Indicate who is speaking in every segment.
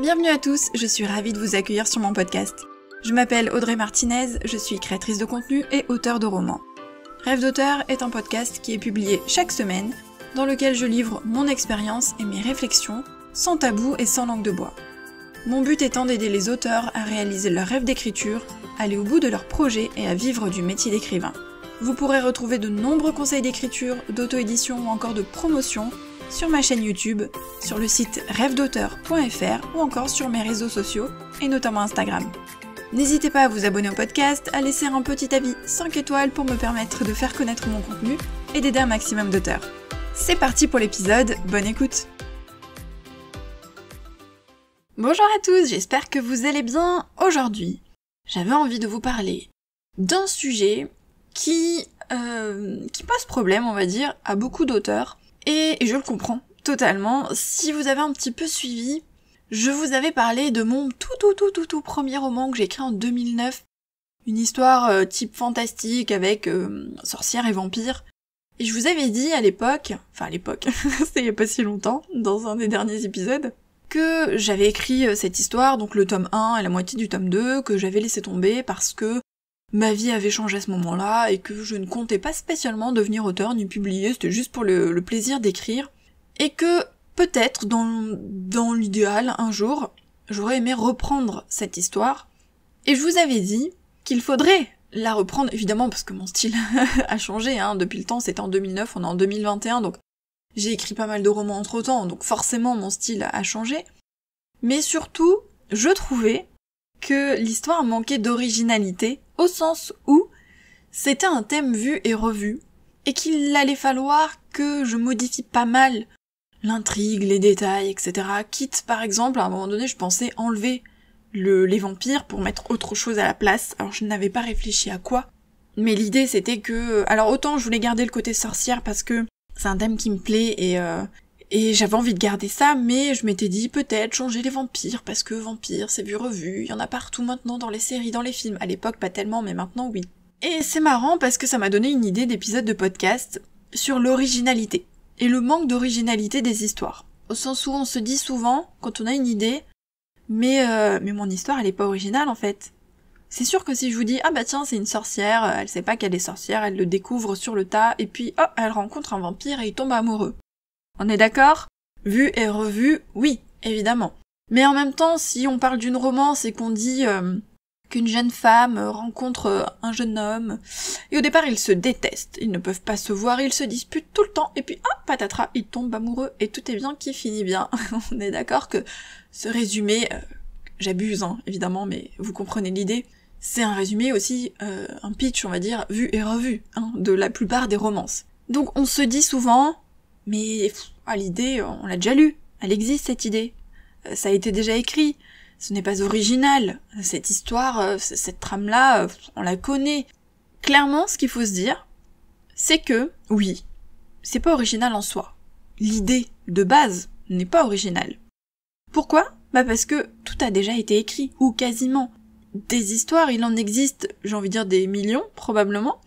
Speaker 1: Bienvenue à tous, je suis ravie de vous accueillir sur mon podcast. Je m'appelle Audrey Martinez, je suis créatrice de contenu et auteur de romans. Rêve d'auteur est un podcast qui est publié chaque semaine, dans lequel je livre mon expérience et mes réflexions, sans tabou et sans langue de bois. Mon but étant d'aider les auteurs à réaliser leur rêve d'écriture, aller au bout de leurs projets et à vivre du métier d'écrivain. Vous pourrez retrouver de nombreux conseils d'écriture, d'auto-édition ou encore de promotion sur ma chaîne YouTube, sur le site rêvedauteur.fr ou encore sur mes réseaux sociaux et notamment Instagram. N'hésitez pas à vous abonner au podcast, à laisser un petit avis 5 étoiles pour me permettre de faire connaître mon contenu et d'aider un maximum d'auteurs. C'est parti pour l'épisode, bonne écoute Bonjour à tous, j'espère que vous allez bien. Aujourd'hui, j'avais envie de vous parler d'un sujet qui, euh, qui pose problème, on va dire, à beaucoup d'auteurs, et je le comprends totalement. Si vous avez un petit peu suivi, je vous avais parlé de mon tout tout tout tout tout premier roman que j'ai écrit en 2009. Une histoire euh, type fantastique avec euh, sorcières et vampires. Et je vous avais dit à l'époque, enfin à l'époque, c'était il y a pas si longtemps, dans un des derniers épisodes, que j'avais écrit euh, cette histoire, donc le tome 1 et la moitié du tome 2, que j'avais laissé tomber parce que ma vie avait changé à ce moment-là et que je ne comptais pas spécialement devenir auteur ni publier, c'était juste pour le, plaisir d'écrire. Et que peut-être dans, dans l'idéal, un jour, j'aurais aimé reprendre cette histoire. Et je vous avais dit qu'il faudrait la reprendre, évidemment, parce que mon style a changé hein, depuis le temps, c'était en 2009, on est en 2021, donc j'ai écrit pas mal de romans entre-temps, donc forcément mon style a changé. Mais surtout, je trouvais que l'histoire manquait d'originalité au sens où c'était un thème vu et revu, et qu'il allait falloir que je modifie pas mal l'intrigue, les détails, etc. Quitte par exemple, à un moment donné, je pensais enlever le, les vampires pour mettre autre chose à la place. Alors je n'avais pas réfléchi à quoi. Mais l'idée c'était que... Euh, alors autant je voulais garder le côté sorcière parce que c'est un thème qui me plaît et euh, et j'avais envie de garder ça, mais je m'étais dit peut-être changer les vampires, parce que vampires, c'est vu revu, il y en a partout maintenant dans les séries, dans les films. À l'époque, pas tellement, mais maintenant, oui. Et c'est marrant parce que ça m'a donné une idée d'épisode de podcast sur l'originalité et le manque d'originalité des histoires. Au sens où on se dit souvent, quand on a une idée, mais, euh, mais mon histoire, elle est pas originale en fait. C'est sûr que si je vous dis ah bah tiens c'est une sorcière, elle sait pas qu'elle est sorcière, elle le découvre sur le tas et puis oh elle rencontre un vampire et il tombe amoureux. On est d'accord Vu et revu, oui, évidemment. Mais en même temps, si on parle d'une romance et qu'on dit euh, qu'une jeune femme rencontre un jeune homme, et au départ ils se détestent, ils ne peuvent pas se voir, ils se disputent tout le temps, et puis hop, ah, patatras, ils tombent amoureux, et tout est bien qui finit bien. on est d'accord que ce résumé, euh, j'abuse hein, évidemment, mais vous comprenez l'idée, c'est un résumé aussi, euh, un pitch on va dire, vu et revu, hein, de la plupart des romances. Donc on se dit souvent, mais à ah, l'idée, on l'a déjà lue. Elle existe, cette idée. Euh, ça a été déjà écrit. Ce n'est pas original. Cette histoire, euh, cette trame-là, euh, on la connaît. Clairement, ce qu'il faut se dire, c'est que, oui, c'est pas original en soi. L'idée de base n'est pas originale. Pourquoi Bah parce que tout a déjà été écrit, ou quasiment. Des histoires, il en existe, j'ai envie de dire des millions, probablement.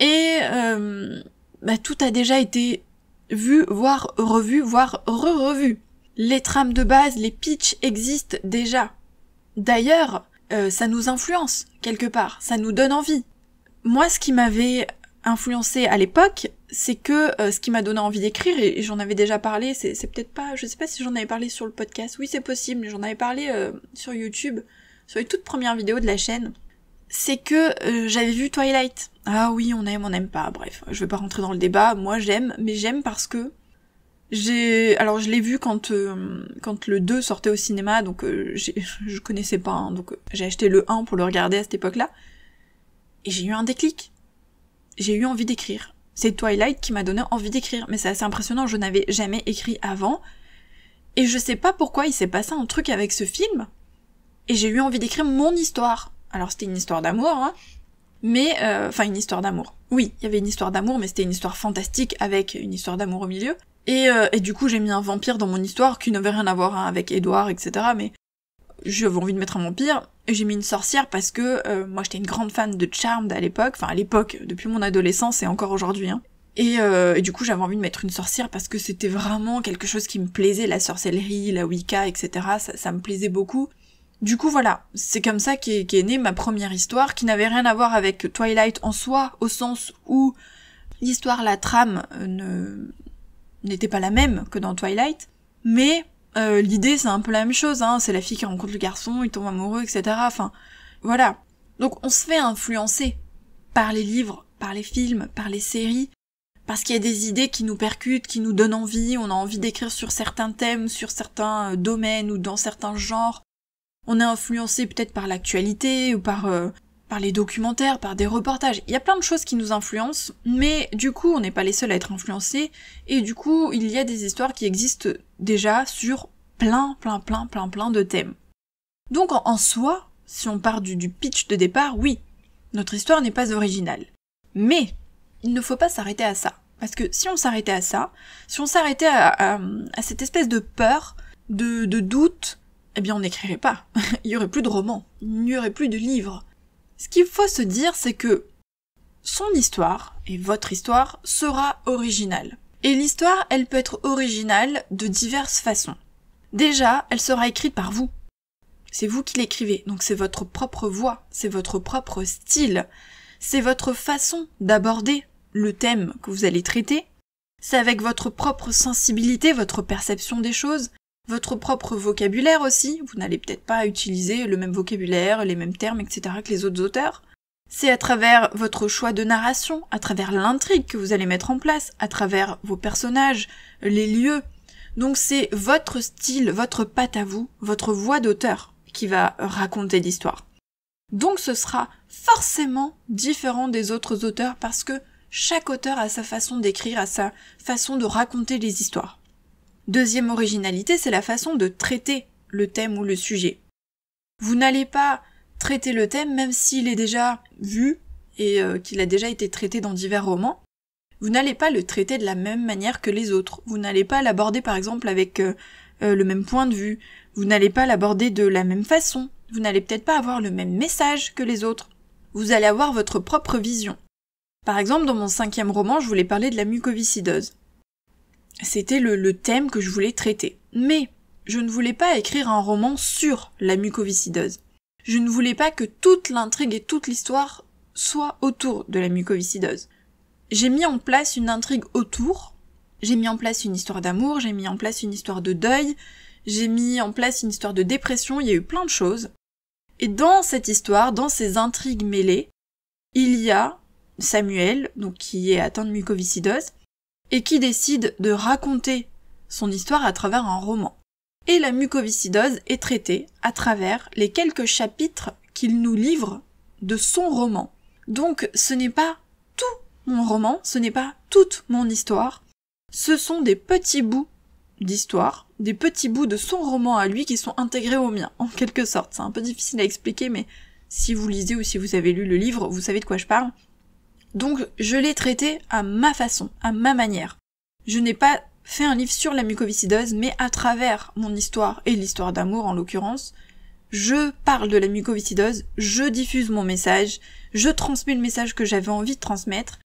Speaker 1: Et bah, tout a déjà été vu, voire revu, voire re-revu. Les trames de base, les pitchs existent déjà. D'ailleurs, euh, ça nous influence quelque part, ça nous donne envie. Moi, ce qui m'avait influencé à l'époque, c'est que euh, ce qui m'a donné envie d'écrire, et, j'en avais déjà parlé, c'est, peut-être pas, je sais pas si j'en avais parlé sur le podcast, oui c'est possible, j'en avais parlé euh, sur YouTube, sur les toutes premières vidéos de la chaîne, c'est que euh, j'avais vu Twilight. Ah oui, on aime, on n'aime pas. Bref, je vais pas rentrer dans le débat. Moi, j'aime, mais j'aime parce que j'ai. Alors, je l'ai vu quand euh, quand le 2 sortait au cinéma, donc euh, je connaissais pas. Hein, donc, euh, j'ai acheté le 1 pour le regarder à cette époque-là, et j'ai eu un déclic. J'ai eu envie d'écrire. C'est Twilight qui m'a donné envie d'écrire, mais c'est assez impressionnant. Je n'avais jamais écrit avant, et je sais pas pourquoi il s'est passé un truc avec ce film, et j'ai eu envie d'écrire mon histoire alors c'était une histoire d'amour, hein. mais euh, enfin une histoire d'amour. Oui, il y avait une histoire d'amour, mais c'était une histoire fantastique avec une histoire d'amour au milieu. Et, euh, et du coup, j'ai mis un vampire dans mon histoire qui n'avait rien à voir hein, avec Edouard, etc. Mais j'avais envie de mettre un vampire. Et j'ai mis une sorcière parce que euh, moi, j'étais une grande fan de Charmed à l'époque. Enfin, à l'époque, depuis mon adolescence et encore aujourd'hui. Hein. Et, et, du coup, j'avais envie de mettre une sorcière parce que c'était vraiment quelque chose qui me plaisait, la sorcellerie, la Wicca, etc. ça me plaisait beaucoup. Du coup, voilà, c'est comme ça qu'est est née ma première histoire, qui n'avait rien à voir avec Twilight en soi, au sens où l'histoire, la trame euh, ne n'était pas la même que dans Twilight, mais euh, l'idée c'est un peu la même chose, hein. c'est la fille qui rencontre le garçon, il tombe amoureux, etc. Enfin, voilà. Donc on se fait influencer par les livres, par les films, par les séries, parce qu'il y a des idées qui nous percutent, qui nous donnent envie, on a envie d'écrire sur certains thèmes, sur certains euh, domaines ou dans certains genres, on est influencé peut-être par l'actualité ou euh, par, les documentaires, par des reportages. Il y a plein de choses qui nous influencent, mais du coup, on n'est pas les seuls à être influencés, et du coup, il y a des histoires qui existent déjà sur plein, plein, plein, plein, plein de thèmes. Donc en, soi, si on part du, pitch de départ, oui, notre histoire n'est pas originale. Mais il ne faut pas s'arrêter à ça. Parce que si on s'arrêtait à ça, si on s'arrêtait à, cette espèce de peur, de doute, eh bien on n'écrirait pas. il n'y aurait plus de romans, il n'y aurait plus de livres. Ce qu'il faut se dire, c'est que son histoire, et votre histoire, sera originale. Et l'histoire, elle peut être originale de diverses façons. Déjà, elle sera écrite par vous. C'est vous qui l'écrivez, donc c'est votre propre voix, c'est votre propre style, c'est votre façon d'aborder le thème que vous allez traiter, c'est avec votre propre sensibilité, votre perception des choses, votre propre vocabulaire aussi. Vous n'allez peut-être pas utiliser le même vocabulaire, les mêmes termes, etc. que les autres auteurs. C'est à travers votre choix de narration, à travers l'intrigue que vous allez mettre en place, à travers vos personnages, les lieux. Donc c'est votre style, votre patte à vous, votre voix d'auteur qui va raconter l'histoire. Donc ce sera forcément différent des autres auteurs parce que chaque auteur a sa façon d'écrire, a sa façon de raconter les histoires. Deuxième originalité, c'est la façon de traiter le thème ou le sujet. Vous n'allez pas traiter le thème même s'il est déjà vu et euh, qu'il a déjà été traité dans divers romans. Vous n'allez pas le traiter de la même manière que les autres. Vous n'allez pas l'aborder par exemple avec euh, euh, le même point de vue. Vous n'allez pas l'aborder de la même façon. Vous n'allez peut-être pas avoir le même message que les autres. Vous allez avoir votre propre vision. Par exemple, dans mon cinquième roman, je voulais parler de la mucoviscidose. C'était le, thème que je voulais traiter. Mais je ne voulais pas écrire un roman sur la mucoviscidose. Je ne voulais pas que toute l'intrigue et toute l'histoire soient autour de la mucoviscidose. J'ai mis en place une intrigue autour, j'ai mis en place une histoire d'amour, j'ai mis en place une histoire de deuil, j'ai mis en place une histoire de dépression, il y a eu plein de choses. Et dans cette histoire, dans ces intrigues mêlées, il y a Samuel, donc qui est atteint de mucoviscidose, et qui décide de raconter son histoire à travers un roman. Et la mucoviscidose est traitée à travers les quelques chapitres qu'il nous livre de son roman. Donc ce n'est pas tout mon roman, ce n'est pas toute mon histoire, ce sont des petits bouts d'histoire, des petits bouts de son roman à lui qui sont intégrés au mien, en quelque sorte. C'est un peu difficile à expliquer, mais si vous lisez ou si vous avez lu le livre, vous savez de quoi je parle. Donc je l'ai traité à ma façon, à ma manière. Je n'ai pas fait un livre sur la mucoviscidose, mais à travers mon histoire et l'histoire d'amour en l'occurrence, je parle de la mucoviscidose, je diffuse mon message, je transmets le message que j'avais envie de transmettre,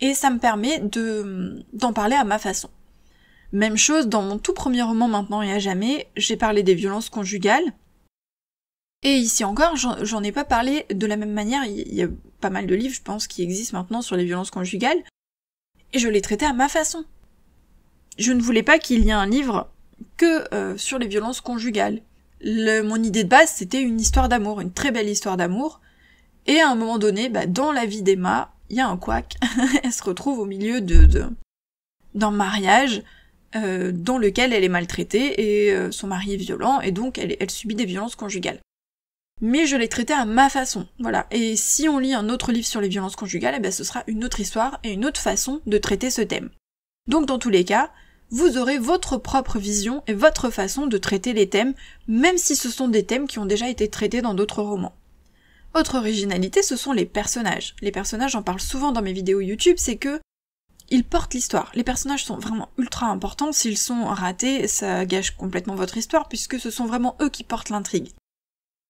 Speaker 1: et ça me permet de d'en parler à ma façon. Même chose dans mon tout premier roman maintenant et à jamais, j'ai parlé des violences conjugales. Et ici encore, j'en ai pas parlé de la même manière, il y a pas mal de livres, je pense, qui existent maintenant sur les violences conjugales, et je les traitais à ma façon. Je ne voulais pas qu'il y ait un livre que euh, sur les violences conjugales. mon idée de base, c'était une histoire d'amour, une très belle histoire d'amour, et à un moment donné, bah, dans la vie d'Emma, il y a un couac, elle se retrouve au milieu de, d'un mariage euh, dans lequel elle est maltraitée et euh, son mari est violent, et donc elle subit des violences conjugales mais je l'ai traité à ma façon. Voilà. Et si on lit un autre livre sur les violences conjugales, eh ben, ce sera une autre histoire et une autre façon de traiter ce thème. Donc dans tous les cas, vous aurez votre propre vision et votre façon de traiter les thèmes, même si ce sont des thèmes qui ont déjà été traités dans d'autres romans. Autre originalité, ce sont les personnages. Les personnages, j'en parle souvent dans mes vidéos YouTube, c'est que ils portent l'histoire. Les personnages sont vraiment ultra importants. S'ils sont ratés, ça gâche complètement votre histoire puisque ce sont vraiment eux qui portent l'intrigue.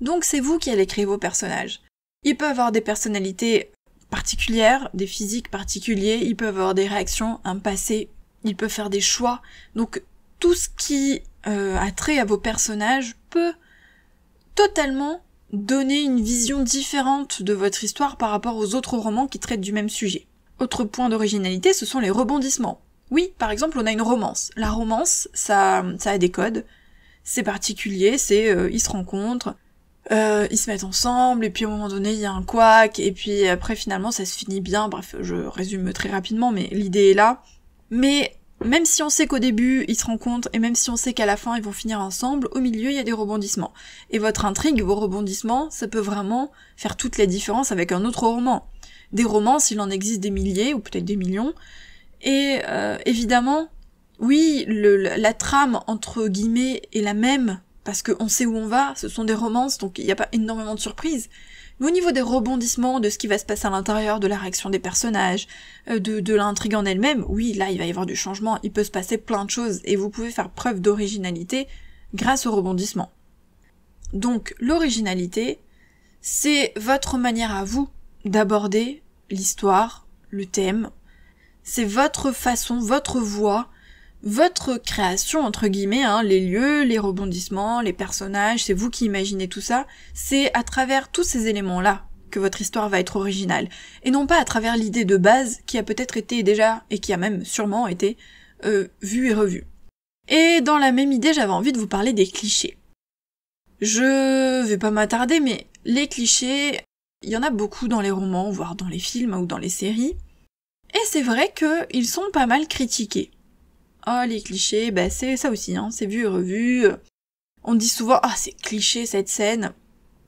Speaker 1: Donc c'est vous qui allez créer vos personnages. Ils peuvent avoir des personnalités particulières, des physiques particuliers, ils peuvent avoir des réactions, un passé, ils peuvent faire des choix. Donc tout ce qui euh, a trait à vos personnages peut totalement donner une vision différente de votre histoire par rapport aux autres romans qui traitent du même sujet. Autre point d'originalité, ce sont les rebondissements. Oui, par exemple, on a une romance. La romance, ça, ça a des codes, c'est particulier, c'est euh, ils se rencontrent, euh, ils se mettent ensemble et puis au moment donné il y a un couac et puis après finalement ça se finit bien. Bref, je résume très rapidement mais l'idée est là. Mais même si on sait qu'au début ils se rencontrent et même si on sait qu'à la fin ils vont finir ensemble, au milieu il y a des rebondissements. Et votre intrigue, vos rebondissements, ça peut vraiment faire toute la différence avec un autre roman. Des romans, s'il en existe des milliers ou peut-être des millions. Et euh, évidemment, oui, la trame entre guillemets est la même parce qu'on sait où on va, ce sont des romances, donc il n'y a pas énormément de surprises. Mais au niveau des rebondissements, de ce qui va se passer à l'intérieur, de la réaction des personnages, euh, de, l'intrigue en elle-même, oui, là, il va y avoir du changement, il peut se passer plein de choses, et vous pouvez faire preuve d'originalité grâce aux rebondissements. Donc, l'originalité, c'est votre manière à vous d'aborder l'histoire, le thème, c'est votre façon, votre voix votre création, entre guillemets, hein, les lieux, les rebondissements, les personnages, c'est vous qui imaginez tout ça, c'est à travers tous ces éléments-là que votre histoire va être originale, et non pas à travers l'idée de base qui a peut-être été déjà, et qui a même sûrement été, euh, vue et revue. Et dans la même idée, j'avais envie de vous parler des clichés. Je vais pas m'attarder, mais les clichés, il y en a beaucoup dans les romans, voire dans les films ou dans les séries. Et c'est vrai qu'ils sont pas mal critiqués oh les clichés, ben c'est ça aussi, hein, c'est vu et revu. On dit souvent ah c'est cliché cette scène.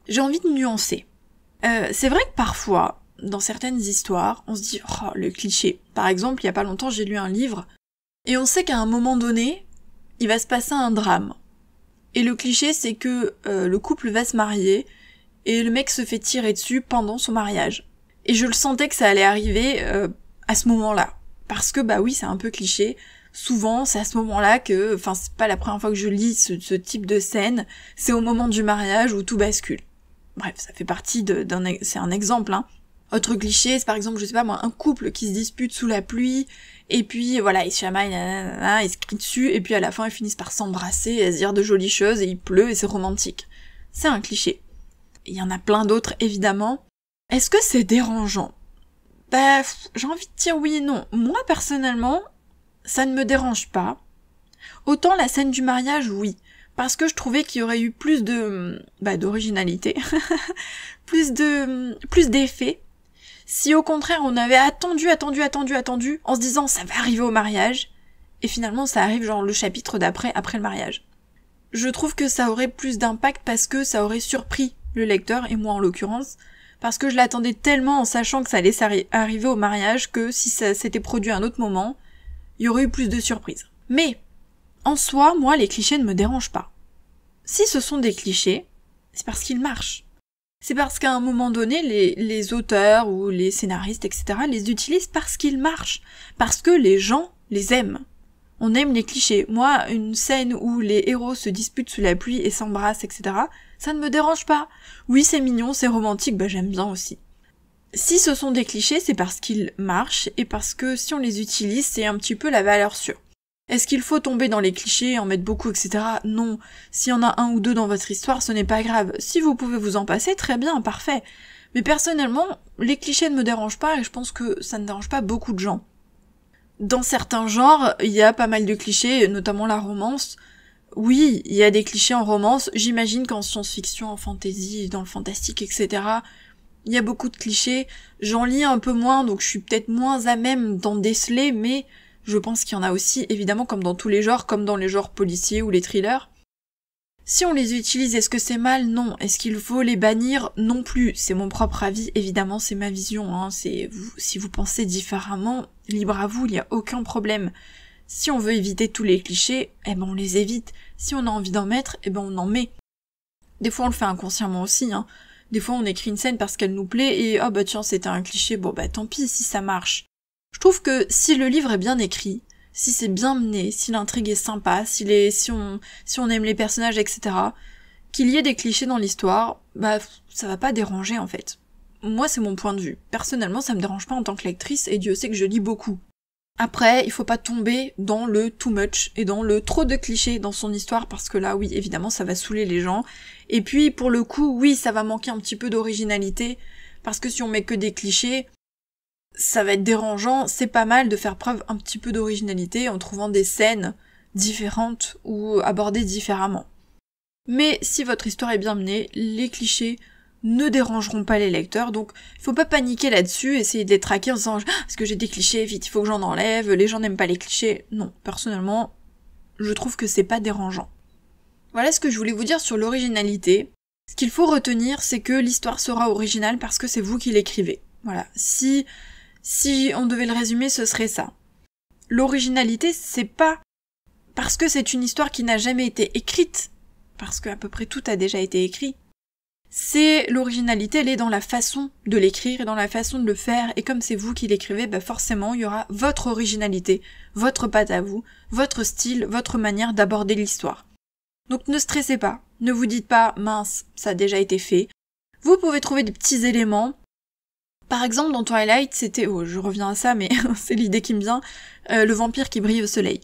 Speaker 1: J'ai envie de nuancer. Euh, c'est vrai que parfois, dans certaines histoires, on se dit oh le cliché. Par exemple, il y a pas longtemps, j'ai lu un livre et on sait qu'à un moment donné, il va se passer un drame. Et le cliché, c'est que euh, le couple va se marier et le mec se fait tirer dessus pendant son mariage. Et je le sentais que ça allait arriver euh, à ce moment-là. Parce que bah oui, c'est un peu cliché, souvent c'est à ce moment-là que, enfin c'est pas la première fois que je lis ce, type de scène, c'est au moment du mariage où tout bascule. Bref, ça fait partie d'un, c'est un exemple. Hein. Autre cliché, c'est par exemple, je sais pas moi, un couple qui se dispute sous la pluie, et puis voilà, ils se chamaillent, ils se crient dessus, et puis à la fin ils finissent par s'embrasser, et à se dire de jolies choses, et il pleut, et c'est romantique. C'est un cliché. Il y en a plein d'autres, évidemment. Est-ce que c'est dérangeant Bah, j'ai envie de dire oui et non. Moi, personnellement, ça ne me dérange pas. Autant la scène du mariage, oui, parce que je trouvais qu'il y aurait eu plus de bah, d'originalité, plus de plus d'effet, Si au contraire on avait attendu, attendu, attendu, attendu, en se disant ça va arriver au mariage, et finalement ça arrive genre le chapitre d'après après le mariage. Je trouve que ça aurait plus d'impact parce que ça aurait surpris le lecteur et moi en l'occurrence, parce que je l'attendais tellement en sachant que ça allait arriver au mariage que si ça s'était produit à un autre moment, il y aurait eu plus de surprises. Mais, en soi, moi, les clichés ne me dérangent pas. Si ce sont des clichés, c'est parce qu'ils marchent. C'est parce qu'à un moment donné, les, auteurs ou les scénaristes, etc., les utilisent parce qu'ils marchent, parce que les gens les aiment. On aime les clichés. Moi, une scène où les héros se disputent sous la pluie et s'embrassent, etc., ça ne me dérange pas. Oui, c'est mignon, c'est romantique, bah j'aime bien aussi. Si ce sont des clichés, c'est parce qu'ils marchent et parce que si on les utilise, c'est un petit peu la valeur sûre. Est-ce qu'il faut tomber dans les clichés, en mettre beaucoup, etc. Non. S'il y en a un ou deux dans votre histoire, ce n'est pas grave. Si vous pouvez vous en passer, très bien, parfait. Mais personnellement, les clichés ne me dérangent pas et je pense que ça ne dérange pas beaucoup de gens. Dans certains genres, il y a pas mal de clichés, notamment la romance. Oui, il y a des clichés en romance, j'imagine qu'en science-fiction, en fantasy, dans le fantastique, etc il y a beaucoup de clichés. J'en lis un peu moins, donc je suis peut-être moins à même d'en déceler, mais je pense qu'il y en a aussi, évidemment, comme dans tous les genres, comme dans les genres policiers ou les thrillers. Si on les utilise, est-ce que c'est mal Non. Est-ce qu'il faut les bannir Non plus. C'est mon propre avis, évidemment, c'est ma vision. Hein. C'est si vous pensez différemment, libre à vous, il n'y a aucun problème. Si on veut éviter tous les clichés, eh ben on les évite. Si on a envie d'en mettre, eh ben on en met. Des fois on le fait inconsciemment aussi. Hein. Des fois, on écrit une scène parce qu'elle nous plaît et oh bah tiens, c'était un cliché, bon bah tant pis si ça marche. Je trouve que si le livre est bien écrit, si c'est bien mené, si l'intrigue est sympa, si, les, si, on, si on aime les personnages, etc., qu'il y ait des clichés dans l'histoire, bah ça va pas déranger en fait. Moi, c'est mon point de vue. Personnellement, ça me dérange pas en tant que lectrice et Dieu sait que je lis beaucoup. Après, il faut pas tomber dans le too much et dans le trop de clichés dans son histoire parce que là, oui, évidemment, ça va saouler les gens. Et puis, pour le coup, oui, ça va manquer un petit peu d'originalité parce que si on met que des clichés, ça va être dérangeant. C'est pas mal de faire preuve un petit peu d'originalité en trouvant des scènes différentes ou abordées différemment. Mais si votre histoire est bien menée, les clichés ne dérangeront pas les lecteurs. Donc, il faut pas paniquer là-dessus, essayer de les traquer en disant, ah, parce que j'ai des clichés, vite, il faut que j'en enlève, les gens n'aiment pas les clichés. Non, personnellement, je trouve que c'est pas dérangeant. Voilà ce que je voulais vous dire sur l'originalité. Ce qu'il faut retenir, c'est que l'histoire sera originale parce que c'est vous qui l'écrivez. Voilà. Si, si on devait le résumer, ce serait ça. L'originalité, c'est pas parce que c'est une histoire qui n'a jamais été écrite, parce que à peu près tout a déjà été écrit, c'est l'originalité, elle est dans la façon de l'écrire et dans la façon de le faire. Et comme c'est vous qui l'écrivez, bah forcément, il y aura votre originalité, votre patte à vous, votre style, votre manière d'aborder l'histoire. Donc ne stressez pas, ne vous dites pas mince, ça a déjà été fait. Vous pouvez trouver des petits éléments. Par exemple, dans Twilight, c'était, oh, je reviens à ça, mais c'est l'idée qui me vient, euh, le vampire qui brille au soleil.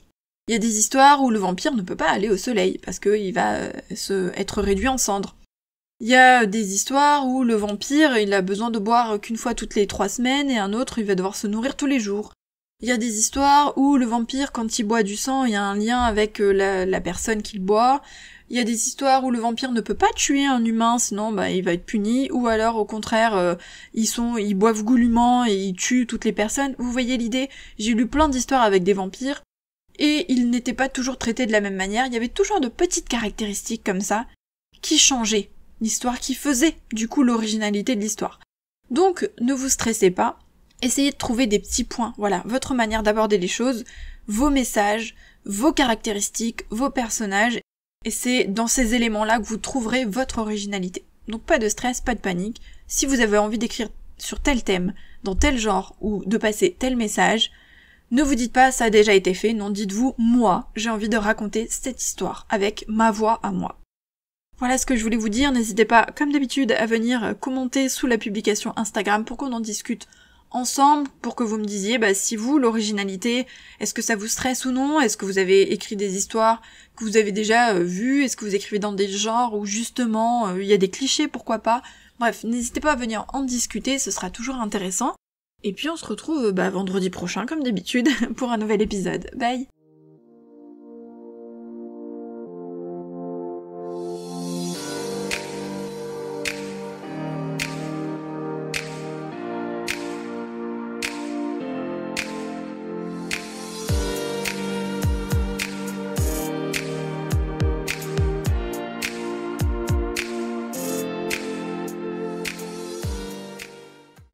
Speaker 1: Il y a des histoires où le vampire ne peut pas aller au soleil parce qu'il va euh, se être réduit en cendres. Il y a des histoires où le vampire, il a besoin de boire qu'une fois toutes les trois semaines et un autre, il va devoir se nourrir tous les jours. Il y a des histoires où le vampire, quand il boit du sang, il y a un lien avec euh, la, personne qu'il boit. Il y a des histoires où le vampire ne peut pas tuer un humain, sinon bah, il va être puni. Ou alors, au contraire, euh, ils sont, ils boivent goulûment et ils tuent toutes les personnes. Vous voyez l'idée J'ai lu plein d'histoires avec des vampires. Et ils n'étaient pas toujours traités de la même manière. Il y avait toujours de petites caractéristiques comme ça qui changeaient l'histoire qui faisait du coup l'originalité de l'histoire. Donc ne vous stressez pas, essayez de trouver des petits points, voilà, votre manière d'aborder les choses, vos messages, vos caractéristiques, vos personnages, et c'est dans ces éléments-là que vous trouverez votre originalité. Donc pas de stress, pas de panique. Si vous avez envie d'écrire sur tel thème, dans tel genre, ou de passer tel message, ne vous dites pas ça a déjà été fait, non, dites-vous moi, j'ai envie de raconter cette histoire avec ma voix à moi. Voilà ce que je voulais vous dire. N'hésitez pas, comme d'habitude, à venir commenter sous la publication Instagram pour qu'on en discute ensemble pour que vous me disiez bah, si vous, l'originalité, est-ce que ça vous stresse ou non Est-ce que vous avez écrit des histoires que vous avez déjà euh, vues Est-ce que vous écrivez dans des genres où justement euh, il y a des clichés, pourquoi pas Bref, n'hésitez pas à venir en discuter, ce sera toujours intéressant. Et puis on se retrouve bah, vendredi prochain, comme d'habitude, pour un nouvel épisode. Bye